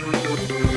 Música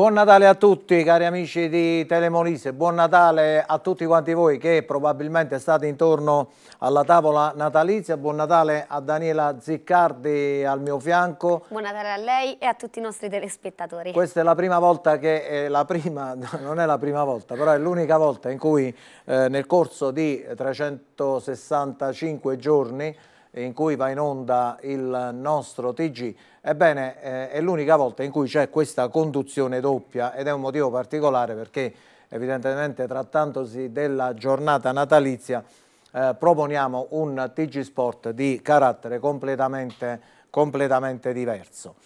Buon Natale a tutti cari amici di Telemolise, buon Natale a tutti quanti voi che probabilmente state intorno alla tavola natalizia, buon Natale a Daniela Ziccardi al mio fianco. Buon Natale a lei e a tutti i nostri telespettatori. Questa è la prima volta che, eh, la prima, non è la prima volta, però è l'unica volta in cui eh, nel corso di 365 giorni in cui va in onda il nostro TG, ebbene eh, è l'unica volta in cui c'è questa conduzione doppia ed è un motivo particolare perché evidentemente trattandosi della giornata natalizia eh, proponiamo un TG Sport di carattere completamente, completamente diverso.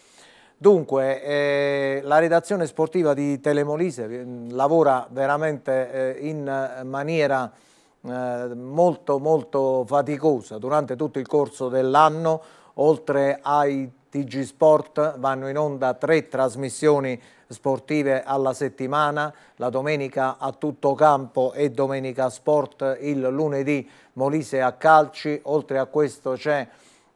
Dunque, eh, la redazione sportiva di Telemolise mm, lavora veramente eh, in maniera eh, molto molto faticosa durante tutto il corso dell'anno, oltre ai TG Sport vanno in onda tre trasmissioni sportive alla settimana, la domenica a tutto campo e domenica sport, il lunedì Molise a calci, oltre a questo c'è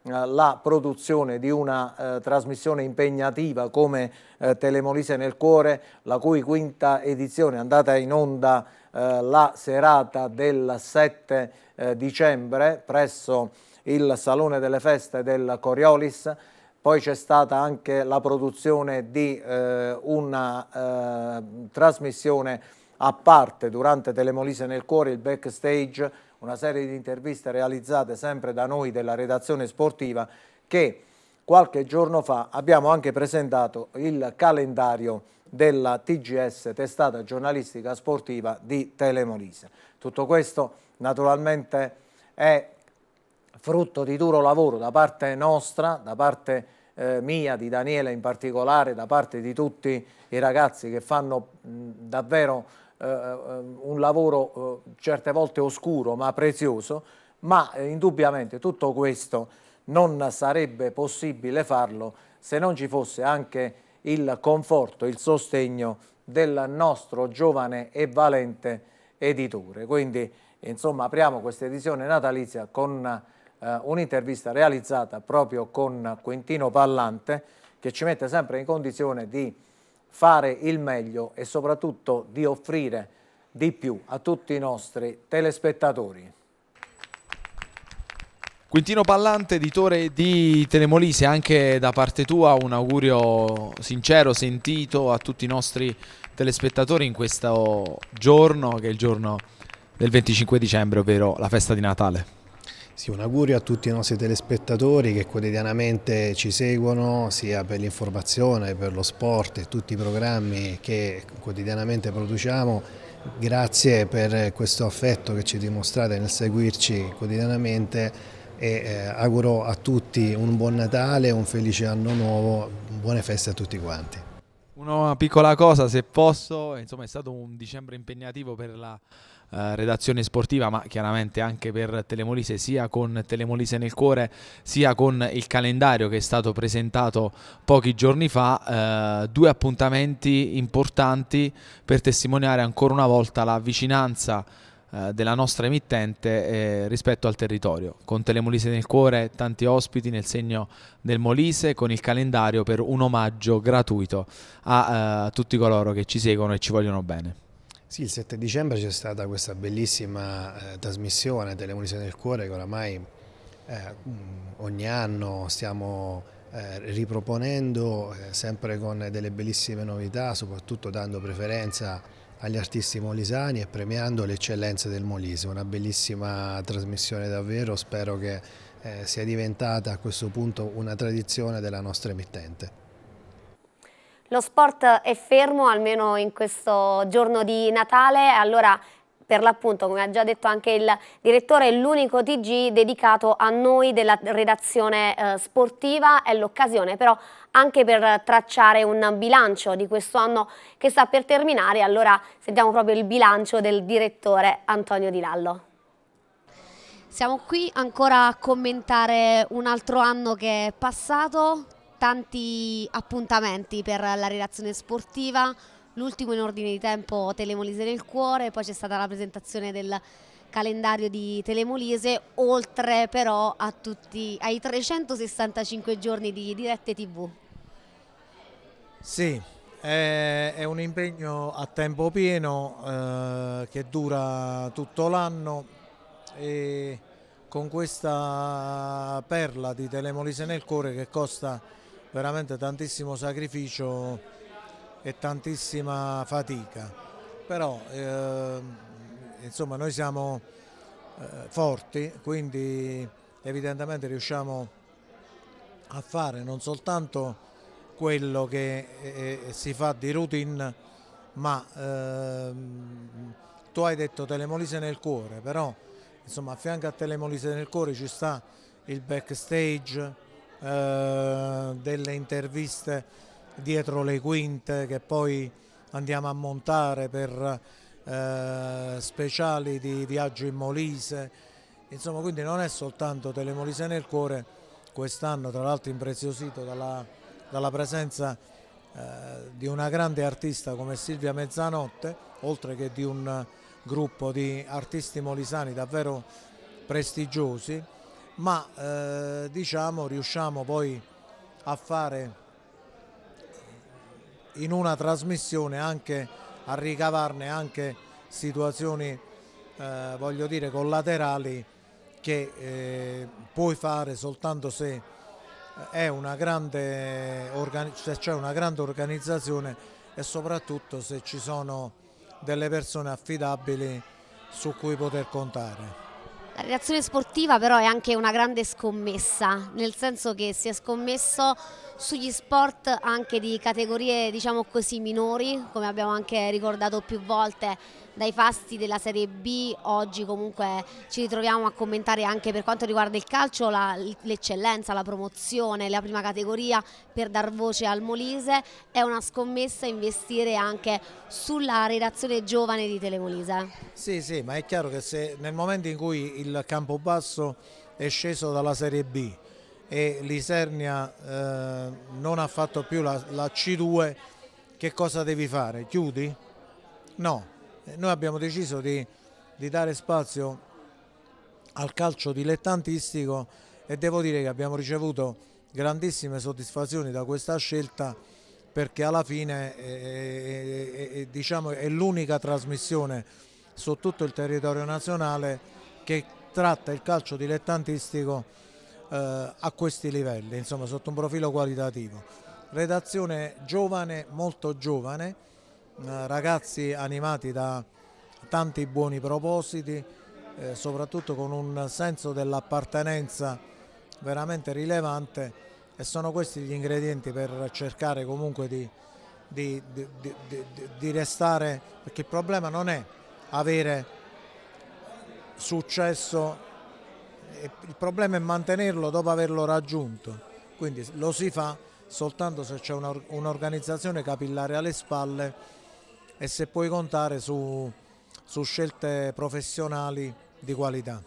eh, la produzione di una eh, trasmissione impegnativa come eh, Telemolise nel cuore, la cui quinta edizione è andata in onda eh, la serata del 7 eh, dicembre presso il Salone delle Feste del Coriolis, poi c'è stata anche la produzione di eh, una trasmissione a parte durante Telemolise nel Cuore, il backstage, una serie di interviste realizzate sempre da noi della redazione sportiva che qualche giorno fa abbiamo anche presentato il calendario della TGS, testata giornalistica sportiva di Telemolise. Tutto questo naturalmente è frutto di duro lavoro da parte nostra, da parte eh, mia, di Daniele in particolare, da parte di tutti i ragazzi che fanno mh, davvero eh, eh un lavoro eh, certe volte oscuro ma prezioso, ma eh, indubbiamente tutto questo non sarebbe possibile farlo se non ci fosse anche il conforto, il sostegno del nostro giovane e valente editore. Quindi insomma apriamo questa edizione natalizia con eh, un'intervista realizzata proprio con Quintino Pallante che ci mette sempre in condizione di fare il meglio e soprattutto di offrire di più a tutti i nostri telespettatori. Quintino Pallante, editore di Telemolise, anche da parte tua un augurio sincero, sentito a tutti i nostri telespettatori in questo giorno, che è il giorno del 25 dicembre, ovvero la festa di Natale. Sì, un augurio a tutti i nostri telespettatori che quotidianamente ci seguono sia per l'informazione, per lo sport e tutti i programmi che quotidianamente produciamo grazie per questo affetto che ci dimostrate nel seguirci quotidianamente e eh, auguro a tutti un buon Natale, un felice anno nuovo, buone feste a tutti quanti. Una piccola cosa, se posso, insomma è stato un dicembre impegnativo per la eh, redazione sportiva, ma chiaramente anche per Telemolise, sia con Telemolise nel cuore, sia con il calendario che è stato presentato pochi giorni fa, eh, due appuntamenti importanti per testimoniare ancora una volta la vicinanza eh, della nostra emittente eh, rispetto al territorio. Con Telemolise nel cuore, tanti ospiti nel segno del Molise, con il calendario per un omaggio gratuito a, a eh, tutti coloro che ci seguono e ci vogliono bene. Sì, il 7 dicembre c'è stata questa bellissima eh, trasmissione Telemolise nel cuore che oramai eh, ogni anno stiamo eh, riproponendo eh, sempre con delle bellissime novità, soprattutto dando preferenza a agli artisti molisani e premiando le eccellenze del Molise. Una bellissima trasmissione davvero, spero che eh, sia diventata a questo punto una tradizione della nostra emittente. Lo sport è fermo almeno in questo giorno di Natale, allora per l'appunto, come ha già detto anche il direttore, è l'unico TG dedicato a noi della redazione eh, sportiva, è l'occasione però anche per tracciare un bilancio di questo anno che sta per terminare, allora sentiamo proprio il bilancio del direttore Antonio Di Lallo. Siamo qui ancora a commentare un altro anno che è passato, tanti appuntamenti per la redazione sportiva, l'ultimo in ordine di tempo Telemolise nel cuore, poi c'è stata la presentazione del calendario di Telemolise, oltre però tutti, ai 365 giorni di dirette tv. Sì, è, è un impegno a tempo pieno eh, che dura tutto l'anno e con questa perla di Telemolise nel cuore che costa veramente tantissimo sacrificio e tantissima fatica, però eh, insomma noi siamo eh, forti, quindi evidentemente riusciamo a fare non soltanto quello che eh, eh si fa di routine, ma ehm, tu hai detto Telemolise nel cuore, però insomma a fianco a Telemolise nel cuore ci sta il backstage, eh, delle interviste dietro le quinte che poi andiamo a montare per eh, speciali di viaggio in Molise, insomma quindi non è soltanto Telemolise nel cuore, quest'anno tra l'altro impreziosito dalla, dalla presenza eh, di una grande artista come Silvia Mezzanotte, oltre che di un gruppo di artisti molisani davvero prestigiosi, ma eh, diciamo riusciamo poi a fare in una trasmissione anche a ricavarne anche situazioni eh, voglio dire collaterali che eh, puoi fare soltanto se eh, c'è una, una grande organizzazione e soprattutto se ci sono delle persone affidabili su cui poter contare. La reazione sportiva però è anche una grande scommessa, nel senso che si è scommesso sugli sport anche di categorie diciamo così minori, come abbiamo anche ricordato più volte, dai fasti della Serie B, oggi comunque ci ritroviamo a commentare anche per quanto riguarda il calcio l'eccellenza, la, la promozione, la prima categoria per dar voce al Molise, è una scommessa investire anche sulla redazione giovane di Telemolise. Sì, sì, ma è chiaro che se nel momento in cui il Campobasso è sceso dalla Serie B e l'Isernia eh, non ha fatto più la, la C2, che cosa devi fare? Chiudi? No, eh, noi abbiamo deciso di, di dare spazio al calcio dilettantistico e devo dire che abbiamo ricevuto grandissime soddisfazioni da questa scelta perché alla fine è, è, è, diciamo, è l'unica trasmissione su tutto il territorio nazionale che tratta il calcio dilettantistico eh, a questi livelli, insomma sotto un profilo qualitativo. Redazione giovane, molto giovane, eh, ragazzi animati da tanti buoni propositi, eh, soprattutto con un senso dell'appartenenza veramente rilevante e sono questi gli ingredienti per cercare comunque di, di, di, di restare, perché il problema non è avere successo, il problema è mantenerlo dopo averlo raggiunto, quindi lo si fa soltanto se c'è un'organizzazione capillare alle spalle e se puoi contare su, su scelte professionali di qualità.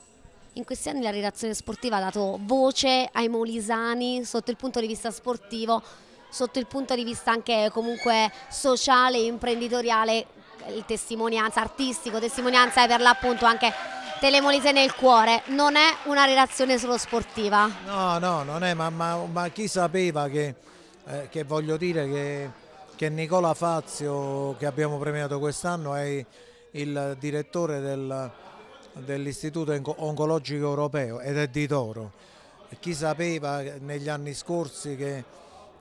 In questi anni la redazione sportiva ha dato voce ai molisani sotto il punto di vista sportivo, sotto il punto di vista anche comunque sociale e imprenditoriale, il testimonianza artistico, testimonianza è per l'appunto anche Telemolise nel cuore, non è una redazione solo sportiva. No, no, non è, ma, ma, ma chi sapeva che, eh, che voglio dire che che Nicola Fazio che abbiamo premiato quest'anno è il direttore del, dell'Istituto Oncologico Europeo ed è di Toro. Chi sapeva negli anni scorsi che,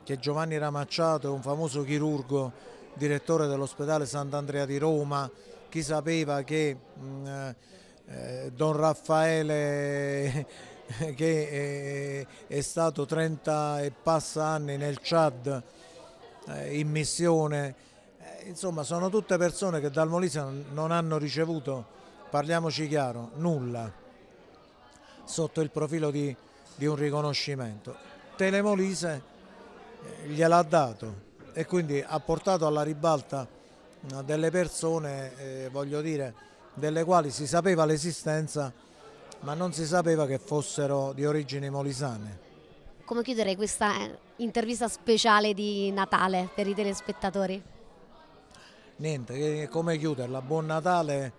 che Giovanni Ramacciato è un famoso chirurgo, direttore dell'ospedale Sant'Andrea di Roma, chi sapeva che mh, mm, eh, Don Raffaele che è, eh, è stato 30 e passa anni nel Chad eh, in missione, eh, insomma sono tutte persone che dal Molise non hanno ricevuto, parliamoci chiaro, nulla sotto il profilo di, di un riconoscimento. Telemolise eh, gliel'ha dato e quindi ha portato alla ribalta delle persone, eh, voglio dire, delle quali si sapeva l'esistenza ma non si sapeva che fossero di origini molisane. Come chiuderei questa intervista speciale di Natale per i telespettatori? Niente, come chiuderla? Buon Natale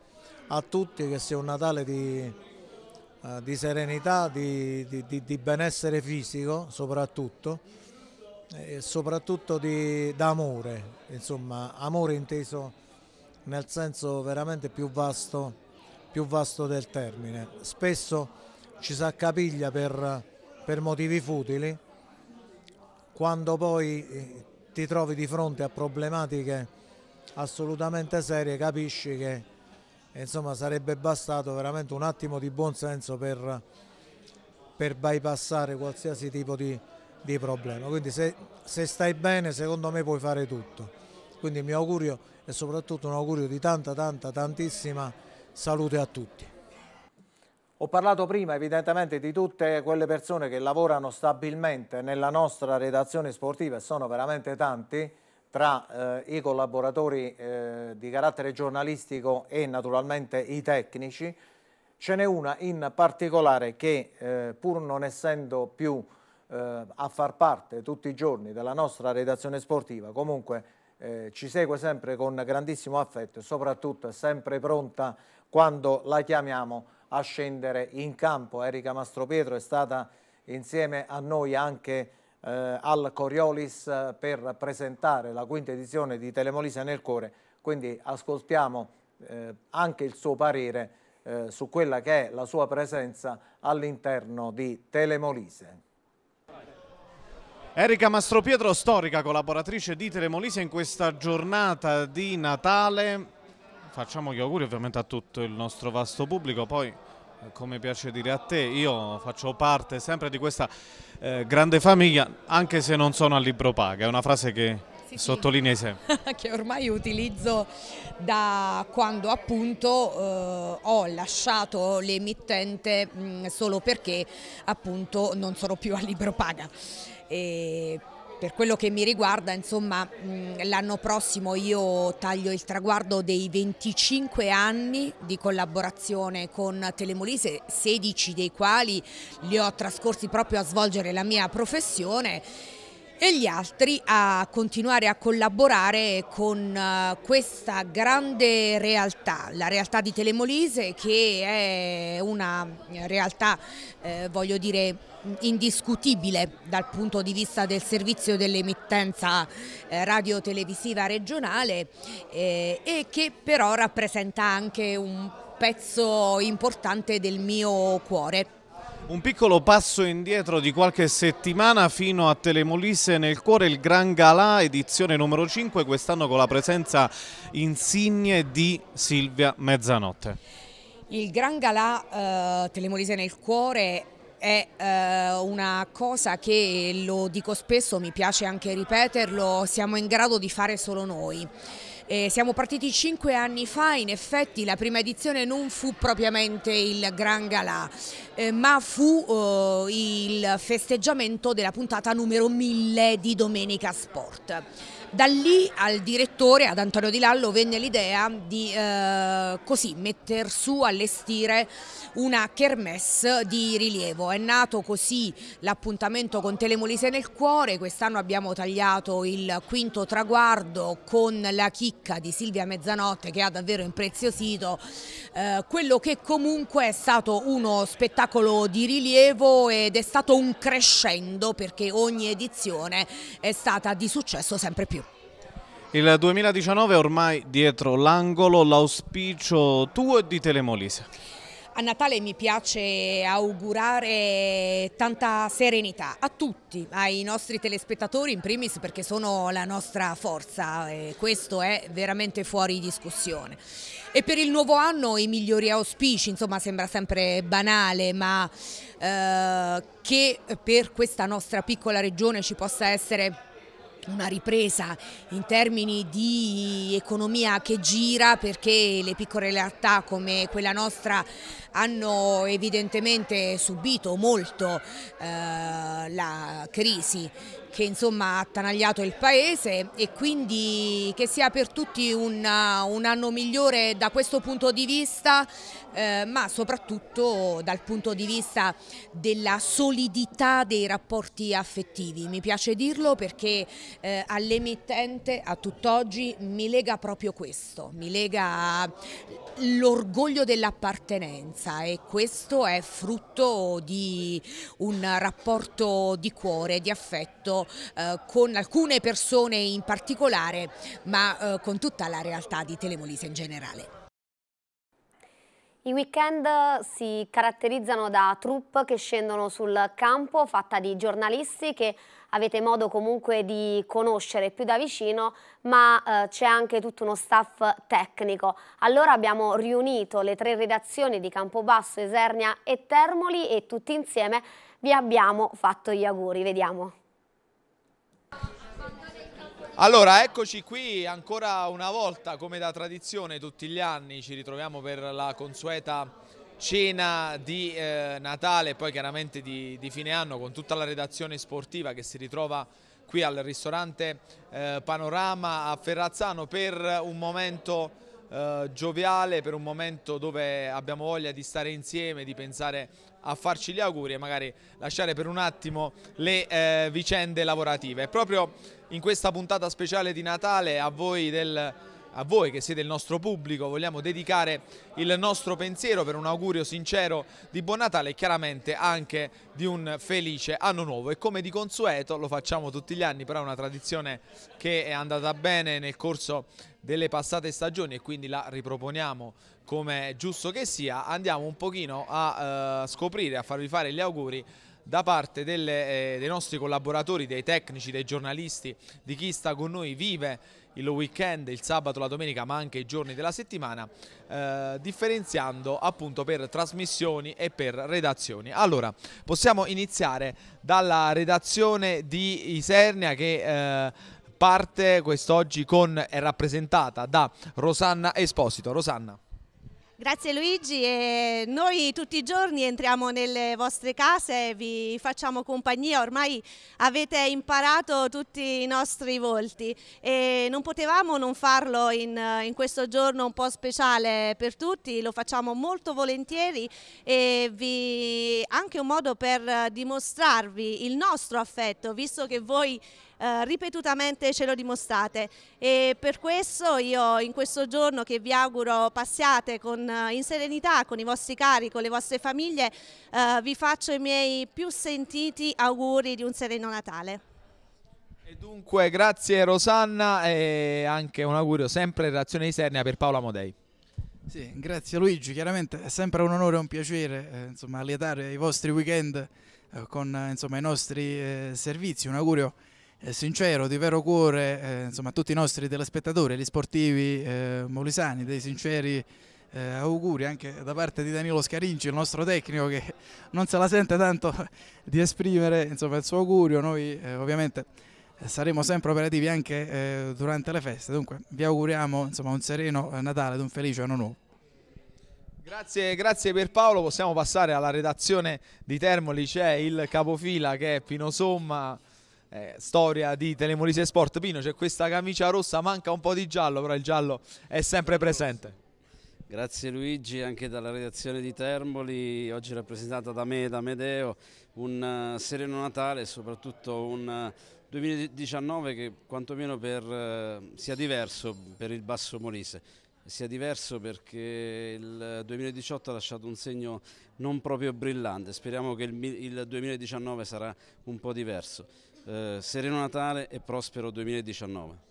a tutti, che sia un Natale di, uh, di serenità, di, di, di, benessere fisico soprattutto e soprattutto d'amore, insomma amore inteso nel senso veramente più vasto, più vasto del termine. Spesso ci si accapiglia per, per motivi futili, quando poi eh, ti trovi di fronte a problematiche assolutamente serie capisci che eh, insomma, sarebbe bastato veramente un attimo di buonsenso per, per bypassare qualsiasi tipo di, di problema. Quindi se, se, stai bene secondo me puoi fare tutto. Quindi il mio augurio è soprattutto un augurio di tanta tanta tantissima salute a tutti. Ho parlato prima evidentemente di tutte quelle persone che lavorano stabilmente nella nostra redazione sportiva e sono veramente tanti tra eh, i collaboratori eh, di carattere giornalistico e naturalmente i tecnici. Ce n'è una in particolare che eh, pur non essendo più eh, a far parte tutti i giorni della nostra redazione sportiva comunque eh, ci segue sempre con grandissimo affetto e soprattutto è sempre pronta quando la chiamiamo a scendere in campo. Erika Mastropietro è stata insieme a noi anche eh, al Coriolis eh, per presentare la quinta edizione di Telemolise nel cuore, quindi ascoltiamo eh, anche il suo parere eh, su quella che è la sua presenza all'interno di Telemolise. Erika Mastropietro, storica collaboratrice di Telemolise in questa giornata di Natale, facciamo gli auguri ovviamente a tutto il nostro vasto pubblico, poi eh, come piace dire a te, io faccio parte sempre di questa eh, grande famiglia, anche se non sono a libro paga, è una frase che sì, sottolinei sempre. che ormai utilizzo da quando appunto eh, ho lasciato l'emittente mm, solo perché appunto non sono più a libro paga. E per quello che mi riguarda, insomma, l'anno prossimo io taglio il traguardo dei 25 anni di collaborazione con Telemolise, 16 dei quali li ho trascorsi proprio a svolgere la mia professione e gli altri a continuare a collaborare con eh, questa grande realtà, la realtà di Telemolise che è una realtà, eh, voglio dire, indiscutibile dal punto di vista del servizio dell'emittenza eh, radiotelevisiva regionale eh, e che però rappresenta anche un pezzo importante del mio cuore. Un piccolo passo indietro di qualche settimana fino a Telemolise nel cuore il Gran Galà edizione numero 5 quest'anno con la presenza insigne di Silvia Mezzanotte. Il Gran Galà eh, Telemolise nel cuore è eh, una cosa che lo dico spesso, mi piace anche ripeterlo, siamo in grado di fare solo noi. Eh, siamo partiti cinque anni fa, in effetti la prima edizione non fu propriamente il Gran Galà, eh, ma fu eh, il festeggiamento della puntata numero 1000 di Domenica Sport. Da lì al direttore, ad Antonio Di Lallo, venne l'idea di eh, così metter su, allestire una kermesse di rilievo. È nato così l'appuntamento con Telemolise nel cuore, quest'anno abbiamo tagliato il quinto traguardo con la chicca di Silvia Mezzanotte che ha davvero impreziosito eh, quello che comunque è stato uno spettacolo di rilievo ed è stato un crescendo perché ogni edizione è stata di successo sempre più. Il 2019 è ormai dietro l'angolo, l'auspicio tuo e di Telemolise. A Natale mi piace augurare tanta serenità a tutti, ai nostri telespettatori in primis perché sono la nostra forza e questo è veramente fuori discussione. E per il nuovo anno i migliori auspici, insomma sembra sempre banale, ma eh, che per questa nostra piccola regione ci possa essere una ripresa in termini di economia che gira perché le piccole realtà come quella nostra hanno evidentemente subito molto eh, la crisi che insomma, ha attanagliato il paese e quindi che sia per tutti un, un anno migliore da questo punto di vista eh, ma soprattutto dal punto di vista della solidità dei rapporti affettivi. Mi piace dirlo perché eh, all'emittente a tutt'oggi mi lega proprio questo, mi lega l'orgoglio dell'appartenenza e questo è frutto di un rapporto di cuore, di affetto eh, con alcune persone in particolare, ma eh, con tutta la realtà di Telemolise in generale. I weekend si caratterizzano da troupe che scendono sul campo, fatta di giornalisti che avete modo comunque di conoscere più da vicino, ma eh, c'è anche tutto uno staff tecnico. Allora abbiamo riunito le tre redazioni di Campobasso, Esernia e Termoli e tutti insieme vi abbiamo fatto gli auguri. Vediamo. Allora, eccoci qui ancora una volta, come da tradizione tutti gli anni ci ritroviamo per la consueta cena di eh, Natale e poi chiaramente di, di, fine anno con tutta la redazione sportiva che si ritrova qui al ristorante eh, Panorama a Ferrazzano per un momento eh, gioviale, per un momento dove abbiamo voglia di stare insieme, di pensare a farci gli auguri e magari lasciare per un attimo le eh, vicende lavorative. Proprio in questa puntata speciale di Natale a voi del a voi che siete il nostro pubblico vogliamo dedicare il nostro pensiero per un augurio sincero di buon Natale e chiaramente anche di un felice anno nuovo e come di consueto lo facciamo tutti gli anni però è una tradizione che è andata bene nel corso delle passate stagioni e quindi la riproponiamo come giusto che sia andiamo un pochino a eh, scoprire a farvi fare gli auguri da parte delle, eh, dei nostri collaboratori, dei tecnici, dei giornalisti, di chi sta con noi, vive il weekend, il sabato, la domenica ma anche i giorni della settimana eh, differenziando appunto per trasmissioni e per redazioni. Allora possiamo iniziare dalla redazione di Isernia che eh, parte quest'oggi con, è rappresentata da Rosanna Esposito. Rosanna. Grazie Luigi e noi tutti i giorni entriamo nelle vostre case, vi facciamo compagnia, ormai avete imparato tutti i nostri volti e non potevamo non farlo in, in questo giorno un po' speciale per tutti, lo facciamo molto volentieri e vi, anche un modo per dimostrarvi il nostro affetto, visto che voi eh, ripetutamente ce lo dimostrate e per questo io in questo giorno che vi auguro passiate con, eh, in serenità con i vostri cari, con le vostre famiglie, eh, vi faccio i miei più sentiti auguri di un sereno Natale. E dunque grazie Rosanna e anche un augurio sempre in relazione di Sernia per Paola Modei. Sì, grazie Luigi, chiaramente è sempre un onore e un piacere eh, insomma, allietare i vostri weekend eh, con eh, insomma, i nostri servizi. Un augurio sincero, di vero cuore, eh, insomma, a tutti i nostri telespettatori, gli sportivi eh, molisani, dei sinceri eh, auguri anche da parte di Danilo Scarinci, il nostro tecnico che non se la sente tanto di esprimere insomma, il suo augurio. Noi eh, ovviamente eh, saremo sempre operativi anche eh, durante le feste, dunque vi auguriamo insomma, un sereno Natale ed un felice anno nuovo. Grazie, grazie per Paolo, possiamo passare alla redazione di Termoli, c'è il capofila che è Pino Somma, eh, storia di Telemolise Sport. Pino, c'è questa camicia rossa, manca un po' di giallo, però il giallo è sempre presente. Grazie Luigi, anche dalla redazione di Termoli, oggi rappresentata da me e da Medeo, un uh, sereno Natale e soprattutto un uh, eh, 2019 che quantomeno per, uh, sia diverso per il Basso Molise sia diverso perché il 2018 ha lasciato un segno non proprio brillante, speriamo che il, 2019 sarà un po' diverso eh, sereno Natale e prospero 2019.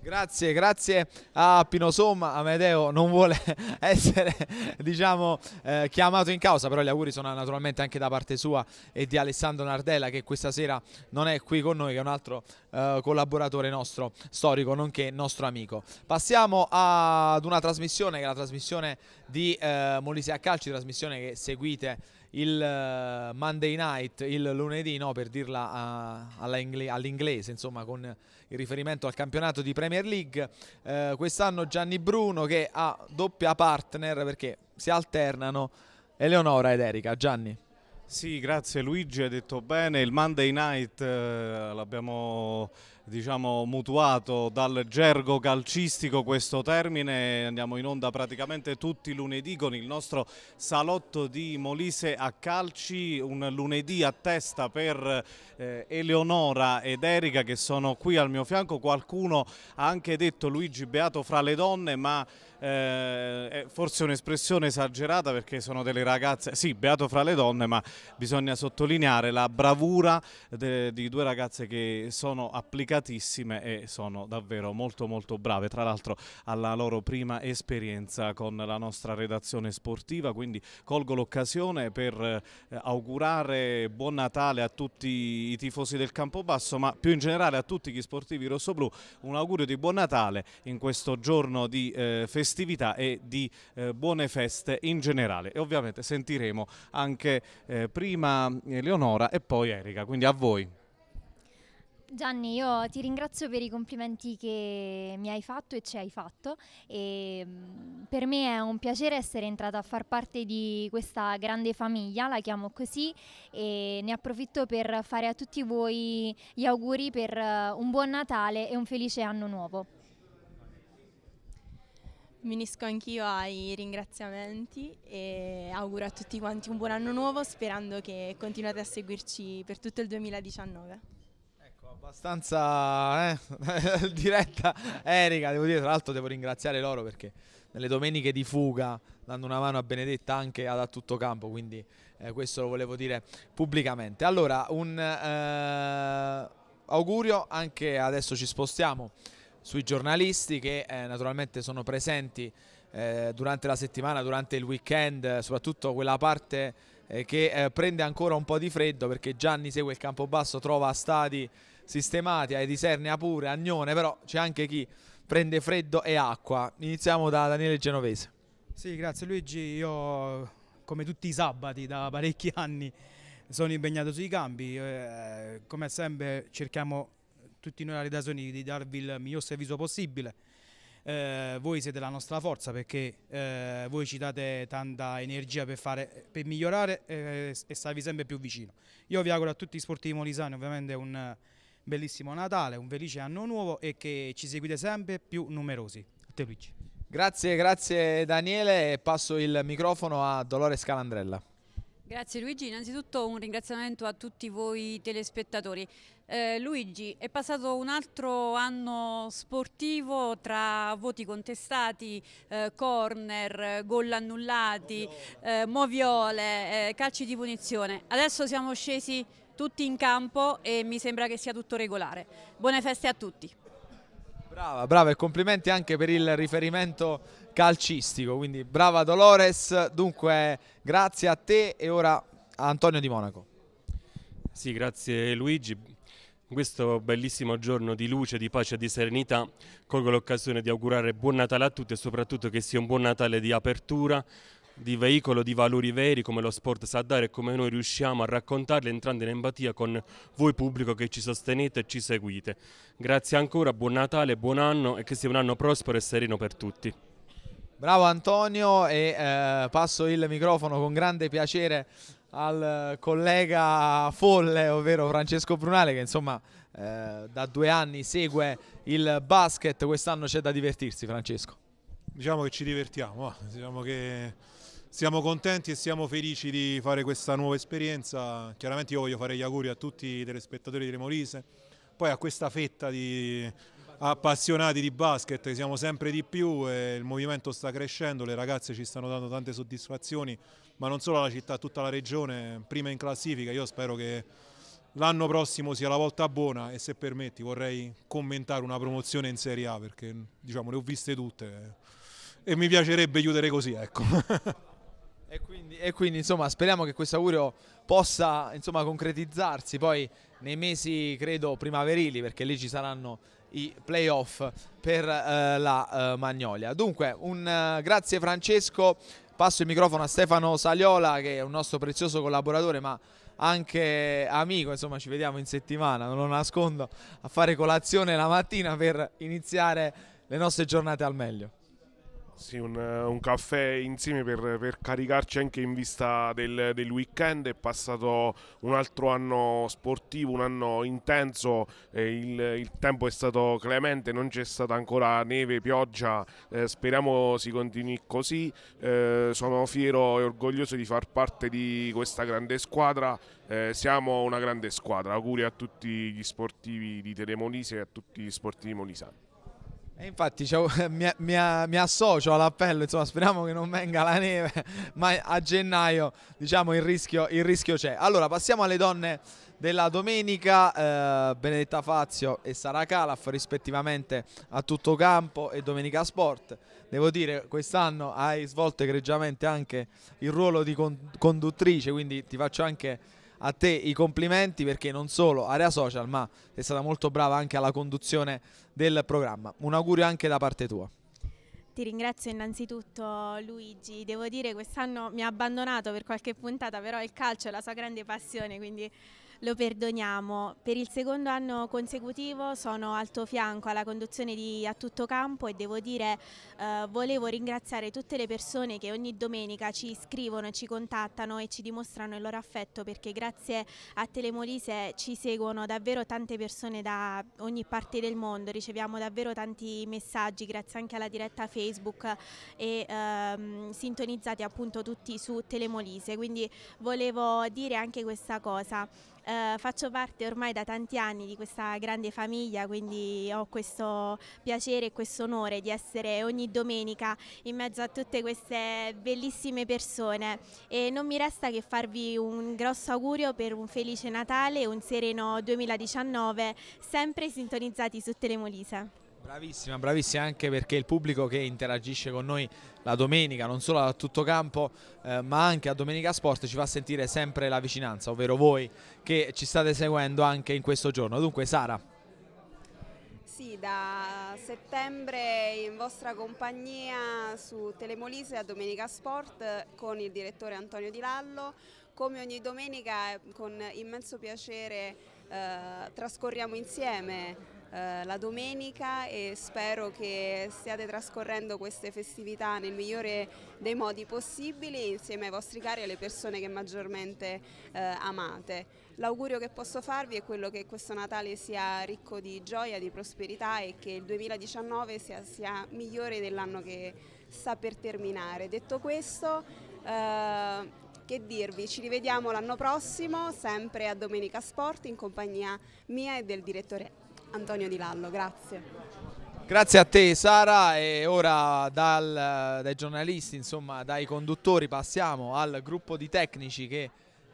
Grazie, grazie a Pino Somma, Amedeo non vuole essere diciamo, eh, chiamato in causa, però gli auguri sono naturalmente anche da parte sua e di Alessandro Nardella che questa sera non è qui con noi, che è un altro eh, collaboratore nostro storico, nonché nostro amico. Passiamo ad una trasmissione che è la trasmissione di eh, Molise a Calci, trasmissione che seguite il eh, Monday night, il lunedì, no, per dirla all'inglese, insomma, con il riferimento al campionato di Premier League. Eh, quest'anno Gianni Bruno che ha doppia partner perché si alternano Eleonora ed Erika. Gianni. Sì, grazie Luigi, hai detto bene. Il Monday night eh, l'abbiamo diciamo, mutuato dal gergo calcistico questo termine, andiamo in onda praticamente tutti i lunedì con il nostro salotto di Molise a calci, un lunedì a testa per eh, Eleonora ed Erika che sono qui al mio fianco, qualcuno ha anche detto Luigi Beato fra le donne ma eh, è forse un'espressione esagerata perché sono delle ragazze, sì, beato fra le donne, ma bisogna sottolineare la bravura de, di due ragazze che sono applicatissime e sono davvero molto molto brave, tra l'altro alla loro prima esperienza con la nostra redazione sportiva, quindi colgo l'occasione per eh, augurare buon Natale a tutti i tifosi del Campobasso, ma più in generale a tutti gli sportivi rossoblù, un augurio di buon Natale in questo giorno di eh, festività festività e di eh, buone feste in generale e ovviamente sentiremo anche eh, prima Eleonora eh, e poi Erika, quindi a voi. Gianni, io ti ringrazio per i complimenti che mi hai fatto e ci hai fatto. E mm, per me è un piacere essere entrata a far parte di questa grande famiglia, la chiamo così, e ne approfitto per fare a tutti voi gli auguri per eh, un buon Natale e un felice anno nuovo. Mi unisco anch'io ai ringraziamenti e auguro a tutti quanti un buon anno nuovo sperando che continuate a seguirci per tutto il 2019. Ecco, abbastanza eh, diretta Erika, devo dire, tra l'altro devo ringraziare loro perché nelle domeniche di fuga dando una mano a Benedetta anche ad a tutto campo, quindi eh, questo lo volevo dire pubblicamente. Allora, un eh, augurio anche adesso ci spostiamo sui giornalisti che eh, naturalmente sono presenti eh, durante la settimana, durante il weekend, soprattutto quella parte eh, che eh, prende ancora un po' di freddo perché Gianni segue il Campobasso, trova stadi sistemati, a Edisernia pure, Agnone, però c'è anche chi prende freddo e acqua. Iniziamo da Daniele Genovese. Sì, grazie Luigi, io come tutti i sabati da parecchi anni sono impegnato sui campi, eh, come sempre cerchiamo tutti noi alla redazione di darvi il miglior servizio possibile. Eh, voi siete la nostra forza perché eh, voi ci date tanta energia per, fare, per migliorare eh, e starvi sempre più vicino. Io vi auguro a tutti i sportivi molisani ovviamente un bellissimo Natale, un felice anno nuovo e che ci seguite sempre più numerosi. A te Luigi. Grazie, grazie Daniele. Passo il microfono a Dolores Calandrella. Grazie Luigi, innanzitutto un ringraziamento a tutti voi telespettatori. Eh, Luigi, è passato un altro anno sportivo tra voti contestati, eh, corner, gol annullati, eh, moviole, eh, calci di punizione. Adesso siamo scesi tutti in campo e mi sembra che sia tutto regolare. Buone feste a tutti. Brava, brava e complimenti anche per il riferimento calcistico, quindi brava Dolores. Dunque grazie a te e ora a Antonio Di Monaco. Sì, grazie Luigi in questo bellissimo giorno di luce, di pace e di serenità, colgo l'occasione di augurare buon Natale a tutti e soprattutto che sia un buon Natale di apertura, di veicolo di valori veri come lo sport sa dare e come noi riusciamo a raccontarli entrando in empatia con voi pubblico che ci sostenete e ci seguite. Grazie ancora, buon Natale, buon anno e che sia un anno prospero e sereno per tutti. Bravo Antonio e eh, passo il microfono con grande piacere al collega folle, ovvero Francesco Brunale, che insomma eh, da due anni segue il basket. Quest'anno c'è da divertirsi, Francesco. Diciamo che ci divertiamo, diciamo che siamo contenti e siamo felici di fare questa nuova esperienza. Chiaramente io voglio fare gli auguri a tutti i telespettatori di Remolise, poi a questa fetta di appassionati di basket siamo sempre di più e il movimento sta crescendo, le ragazze ci stanno dando tante soddisfazioni, ma non solo alla città, tutta la regione, prima in classifica, io spero che l'anno prossimo sia la volta buona e se permetti vorrei commentare una promozione in Serie A perché diciamo le ho viste tutte e mi piacerebbe chiudere così, ecco. E quindi, e quindi, insomma speriamo che questo augurio possa insomma, concretizzarsi poi nei mesi credo primaverili perché lì ci saranno i playoff per eh, la eh, Magnolia. Dunque, un eh, grazie Francesco, passo il microfono a Stefano Saliola che è un nostro prezioso collaboratore ma anche amico, insomma ci vediamo in settimana, non lo nascondo, a fare colazione la mattina per iniziare le nostre giornate al meglio. Sì, un, eh, un caffè insieme per, per, caricarci anche in vista del, del, weekend. È passato un altro anno sportivo, un anno intenso. Eh, il, il, tempo è stato clemente, non c'è stata ancora neve, pioggia. Eh, speriamo si continui così. Eh, sono fiero e orgoglioso di far parte di questa grande squadra. Eh, siamo una grande squadra. Auguri a tutti gli sportivi di Telemolise e a tutti gli sportivi molisani. E infatti mi, mi, mi, associo all'appello, insomma, speriamo che non venga la neve, ma a gennaio diciamo, il, rischio, il rischio, c'è. Allora passiamo alle donne della domenica, eh, Benedetta Fazio e Sara Calaf rispettivamente a tutto campo e Domenica Sport. Devo dire, quest'anno hai svolto egregiamente anche il ruolo di con conduttrice, quindi ti faccio anche a te i complimenti perché non solo area social ma sei stata molto brava anche alla conduzione del programma. Un augurio anche da parte tua. Ti ringrazio innanzitutto Luigi, devo dire che quest'anno mi ha abbandonato per qualche puntata, però il calcio è la sua grande passione, quindi lo perdoniamo. Per il secondo anno consecutivo sono al tuo fianco alla conduzione di A Tutto Campo e devo dire eh, volevo ringraziare tutte le persone che ogni domenica ci scrivono, ci contattano e ci dimostrano il loro affetto perché grazie a Telemolise ci seguono davvero tante persone da ogni parte del mondo, riceviamo davvero tanti messaggi grazie anche alla diretta Facebook e ehm, sintonizzati appunto tutti su Telemolise, quindi volevo dire anche questa cosa. Eh, faccio parte ormai da tanti anni di questa grande famiglia, quindi ho questo piacere e questo onore di essere ogni domenica in mezzo a tutte queste bellissime persone e non mi resta che farvi un grosso augurio per un felice Natale e un sereno 2019, sempre sintonizzati su Telemolise. Bravissima, bravissima anche perché il pubblico che interagisce con noi la domenica, non solo a tutto campo, eh, ma anche a Domenica Sport ci fa sentire sempre la vicinanza, ovvero voi che ci state seguendo anche in questo giorno. Dunque Sara. Sì, da settembre in vostra compagnia su Telemolise a Domenica Sport con il direttore Antonio Di Lallo, come ogni domenica eh, con immenso piacere eh, trascorriamo insieme eh, la domenica e spero che stiate trascorrendo queste festività nel migliore dei modi possibili insieme ai vostri cari e alle persone che maggiormente eh, amate. L'augurio che posso farvi è quello che questo Natale sia ricco di gioia, di prosperità e che il 2019 sia, sia migliore dell'anno che sta per terminare. Detto questo, eh, che dirvi, ci rivediamo l'anno prossimo, sempre a Domenica Sport in compagnia mia e del direttore Antonio Di Lallo, grazie. Grazie a te Sara e ora dal, dai giornalisti, insomma dai conduttori passiamo al gruppo di tecnici che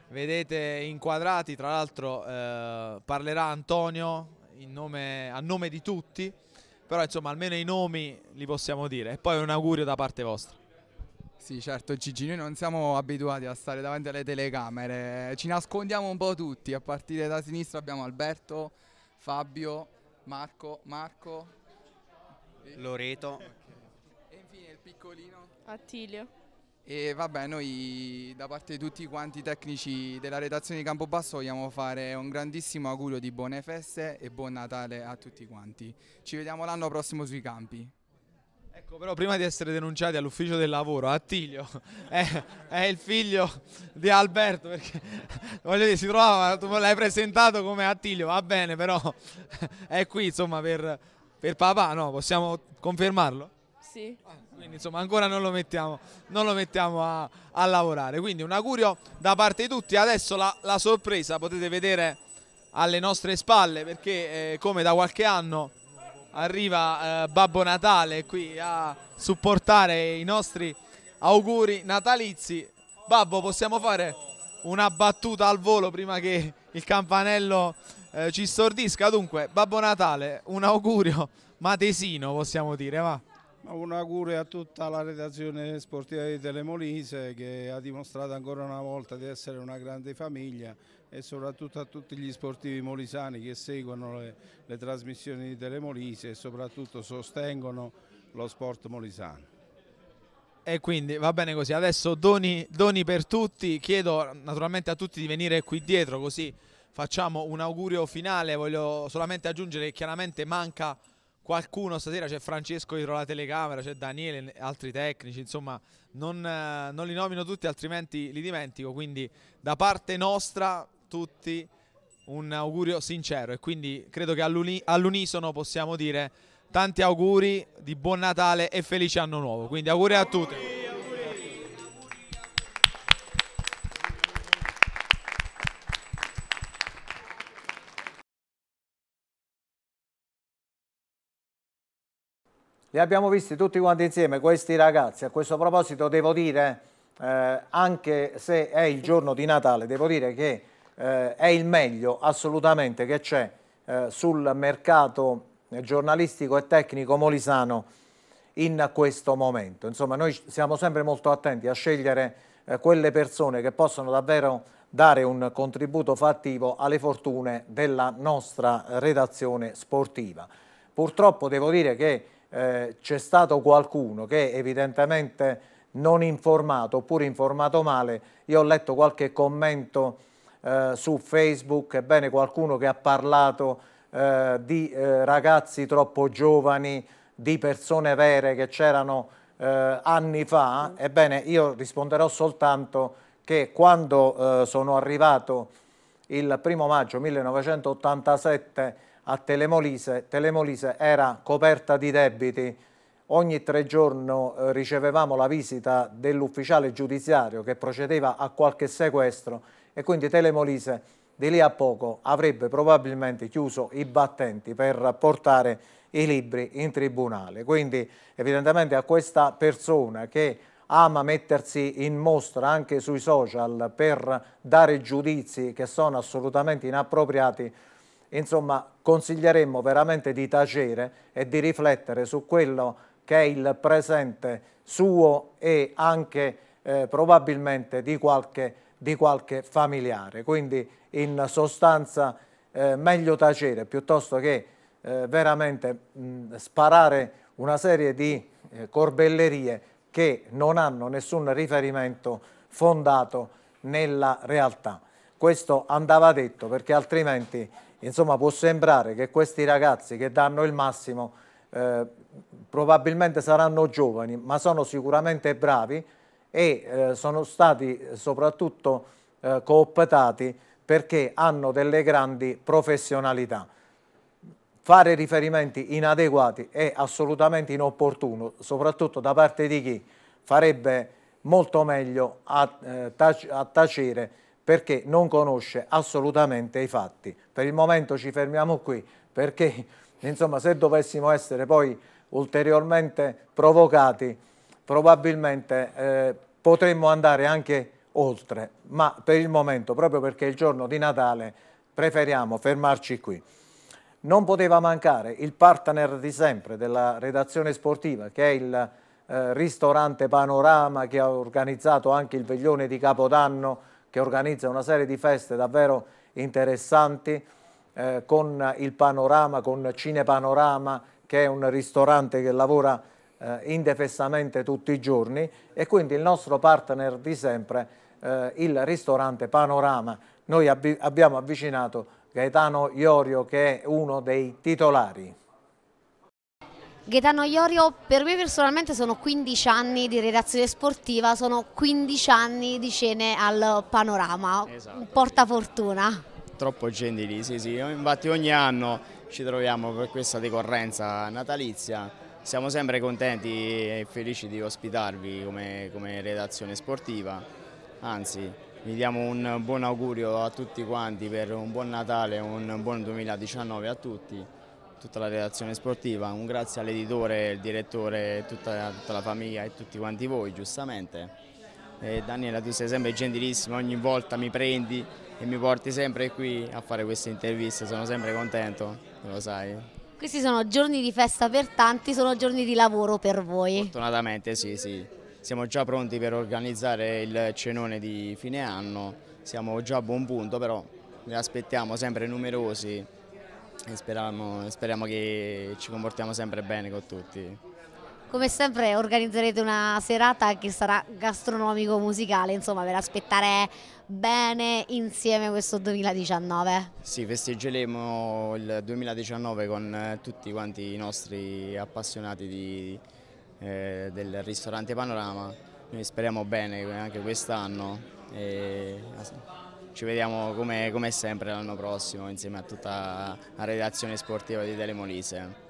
vedete inquadrati, tra l'altro eh, parlerà Antonio nome, a nome di tutti, però insomma almeno i nomi li possiamo dire e poi un augurio da parte vostra. Sì, certo Gigi, noi non siamo abituati a stare davanti alle telecamere, ci nascondiamo un po' tutti, a partire da sinistra abbiamo Alberto, Fabio, Marco, Marco, Loreto. E infine il piccolino. Attilio. E vabbè, noi da parte di tutti quanti i tecnici della redazione di Campobasso vogliamo fare un grandissimo augurio di buone feste e buon Natale a tutti quanti. Ci vediamo l'anno prossimo sui campi. Ecco, però prima di essere denunciati all'ufficio del lavoro, Attilio è, è il figlio di Alberto, perché voglio dire, si trovava, tu l'hai presentato come Attilio, va bene, però è qui, insomma, per, per papà, no? Possiamo confermarlo? Sì. Quindi insomma ancora non lo mettiamo, non lo mettiamo a, a, lavorare. Quindi un augurio da parte di tutti. Adesso la, la sorpresa potete vedere alle nostre spalle perché eh, come da qualche anno arriva eh, Babbo Natale qui a supportare i nostri auguri natalizi. Babbo, possiamo fare una battuta al volo prima che il campanello eh, ci stordisca? Dunque, Babbo Natale, un augurio matesino possiamo dire, va? Un augurio a tutta la redazione sportiva di Telemolise che ha dimostrato ancora una volta di essere una grande famiglia e soprattutto a tutti gli sportivi molisani che seguono le, le trasmissioni di Telemolise e soprattutto sostengono lo sport molisano. E quindi va bene così, adesso doni, doni per tutti, chiedo naturalmente a tutti di venire qui dietro così facciamo un augurio finale, voglio solamente aggiungere che chiaramente manca qualcuno stasera c'è Francesco dietro la telecamera, c'è Daniele, altri tecnici, insomma non, eh, non, li nomino tutti altrimenti li dimentico, quindi da parte nostra tutti un augurio sincero e quindi credo che all'unisono possiamo dire tanti auguri di buon Natale e felice anno nuovo. Quindi auguri a tutti. Li abbiamo visti tutti quanti insieme, questi ragazzi. A questo proposito devo dire, eh, anche se è il giorno di Natale, devo dire che eh, è il meglio assolutamente che c'è eh, sul mercato giornalistico e tecnico molisano in questo momento. Insomma, noi siamo sempre molto attenti a scegliere eh, quelle persone che possono davvero dare un contributo fattivo alle fortune della nostra redazione sportiva. Purtroppo devo dire che eh, c'è stato qualcuno che evidentemente non informato oppure informato male, io ho letto qualche commento eh, su Facebook, ebbene qualcuno che ha parlato eh, di eh, ragazzi troppo giovani, di persone vere che c'erano eh, anni fa, ebbene io risponderò soltanto che quando eh, sono arrivato il primo maggio 1987 a Telemolise, Telemolise era coperta di debiti, ogni tre giorni eh, ricevevamo la visita dell'ufficiale giudiziario che procedeva a qualche sequestro e quindi Telemolise di lì a poco avrebbe probabilmente chiuso i battenti per portare i libri in tribunale. Quindi evidentemente a questa persona che ama mettersi in mostra anche sui social per dare giudizi che sono assolutamente inappropriati, insomma consiglieremmo veramente di tacere e di riflettere su quello che è il presente suo e anche eh, probabilmente di qualche di qualche familiare. Quindi in sostanza eh, meglio tacere piuttosto che eh, veramente mh, sparare una serie di eh, corbellerie che non hanno nessun riferimento fondato nella realtà. Questo andava detto perché altrimenti insomma, può sembrare che questi ragazzi che danno il massimo eh, probabilmente saranno giovani ma sono sicuramente bravi e eh, sono stati eh, soprattutto eh, cooptati perché hanno delle grandi professionalità. Fare riferimenti inadeguati è assolutamente inopportuno, soprattutto da parte di chi farebbe molto meglio a, eh, tac a tacere perché non conosce assolutamente i fatti. Per il momento ci fermiamo qui perché insomma, se dovessimo essere poi ulteriormente provocati probabilmente eh, potremmo andare anche oltre, ma per il momento, proprio perché è il giorno di Natale, preferiamo fermarci qui. Non poteva mancare il partner di sempre della redazione sportiva, che è il eh, ristorante Panorama, che ha organizzato anche il veglione di Capodanno, che organizza una serie di feste davvero interessanti, eh, con il Panorama, con Cine Panorama, che è un ristorante che lavora eh, indefessamente tutti i giorni e quindi il nostro partner di sempre, eh, il ristorante Panorama. Noi abbi abbiamo avvicinato Gaetano Iorio che è uno dei titolari. Gaetano Iorio, per me personalmente sono 15 anni di redazione sportiva, sono 15 anni di cene al panorama, esatto, fortuna. Sì. Troppo gentili, sì sì, infatti ogni anno ci troviamo per questa decorrenza natalizia siamo sempre contenti e felici di ospitarvi come, come redazione sportiva, anzi vi diamo un buon augurio a tutti quanti per un buon Natale, un buon 2019 a tutti, tutta la redazione sportiva, un grazie all'editore, al direttore, tutta, tutta la famiglia e tutti quanti voi giustamente. E Daniela tu sei sempre gentilissima, ogni volta mi prendi e mi porti sempre qui a fare queste interviste, sono sempre contento, lo sai. Questi sono giorni di festa per tanti, sono giorni di lavoro per voi. Fortunatamente sì, sì. Siamo già pronti per organizzare il cenone di fine anno, siamo già a buon punto però ne aspettiamo sempre numerosi e speriamo, speriamo che ci comportiamo sempre bene con tutti. Come sempre organizzerete una serata che sarà gastronomico-musicale, insomma per aspettare bene insieme questo 2019. Sì, festeggeremo il 2019 con eh, tutti quanti i nostri appassionati di, eh, del ristorante Panorama. Noi speriamo bene anche quest'anno e ci vediamo come, come sempre l'anno prossimo insieme a tutta la redazione sportiva di Telemolise.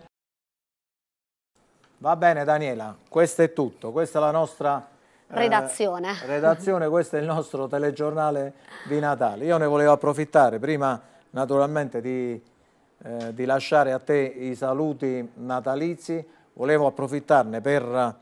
Va bene Daniela, questo è tutto, questa è la nostra eh, redazione. Eh, redazione, questo è il nostro telegiornale di Natale. Io ne volevo approfittare prima naturalmente di, eh, di lasciare a te i saluti natalizi, volevo approfittarne per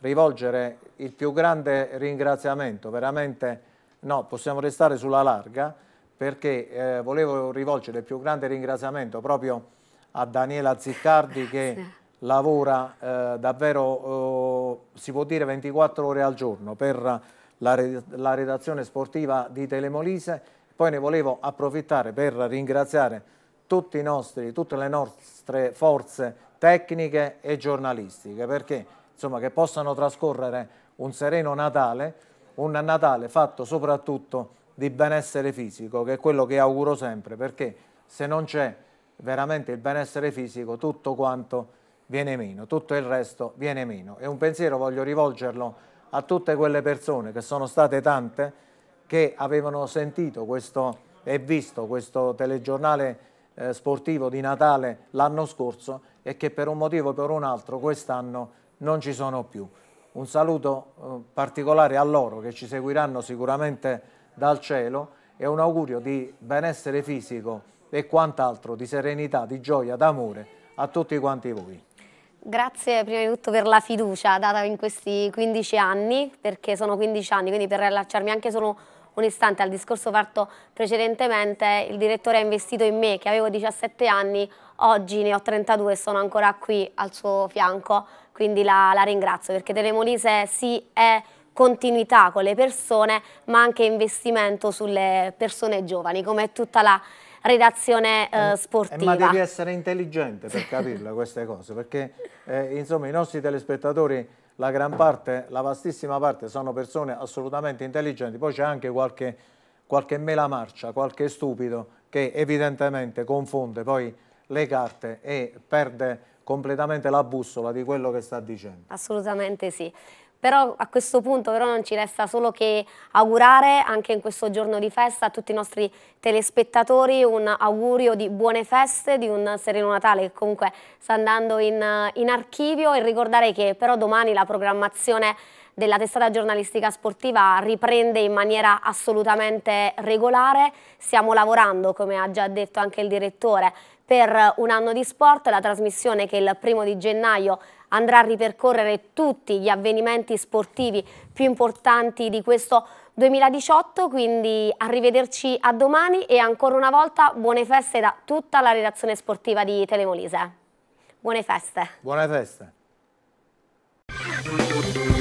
rivolgere il più grande ringraziamento, veramente no, possiamo restare sulla larga perché eh, volevo rivolgere il più grande ringraziamento proprio a Daniela Ziccardi che... Sì lavora eh, davvero, eh, si può dire, 24 ore al giorno per la, la redazione sportiva di Telemolise. Poi ne volevo approfittare per ringraziare tutti i nostri, tutte le nostre forze tecniche e giornalistiche perché insomma, che possano trascorrere un sereno Natale, un Natale fatto soprattutto di benessere fisico, che è quello che auguro sempre, perché se non c'è veramente il benessere fisico, tutto quanto viene meno, tutto il resto viene meno. E un pensiero voglio rivolgerlo a tutte quelle persone che sono state tante che avevano sentito questo, e visto questo telegiornale eh, sportivo di Natale l'anno scorso e che per un motivo o per un altro quest'anno non ci sono più. Un saluto eh, particolare a loro che ci seguiranno sicuramente dal cielo e un augurio di benessere fisico e quant'altro, di serenità, di gioia, d'amore a tutti quanti voi. Grazie prima di tutto per la fiducia data in questi 15 anni, perché sono 15 anni, quindi per rilacciarmi anche solo un istante al discorso fatto precedentemente, il direttore ha investito in me che avevo 17 anni, oggi ne ho 32 e sono ancora qui al suo fianco, quindi la, la ringrazio perché Telemolise sì è continuità con le persone ma anche investimento sulle persone giovani, come tutta la redazione eh, eh, sportiva. Eh, ma devi essere intelligente per capirle queste cose, perché eh, insomma i nostri telespettatori la gran parte, la vastissima parte sono persone assolutamente intelligenti, poi c'è anche qualche, qualche mela marcia, qualche stupido che evidentemente confonde poi le carte e perde completamente la bussola di quello che sta dicendo. Assolutamente sì. Però a questo punto però non ci resta solo che augurare anche in questo giorno di festa a tutti i nostri telespettatori un augurio di buone feste, di un sereno Natale che comunque sta andando in, in archivio e ricordare che però domani la programmazione della testata giornalistica sportiva riprende in maniera assolutamente regolare. Stiamo lavorando, come ha già detto anche il direttore, per un anno di sport, la trasmissione che il primo di gennaio andrà a ripercorrere tutti gli avvenimenti sportivi più importanti di questo 2018, quindi arrivederci a domani e ancora una volta buone feste da tutta la redazione sportiva di Telemolise. Buone feste. Buone feste.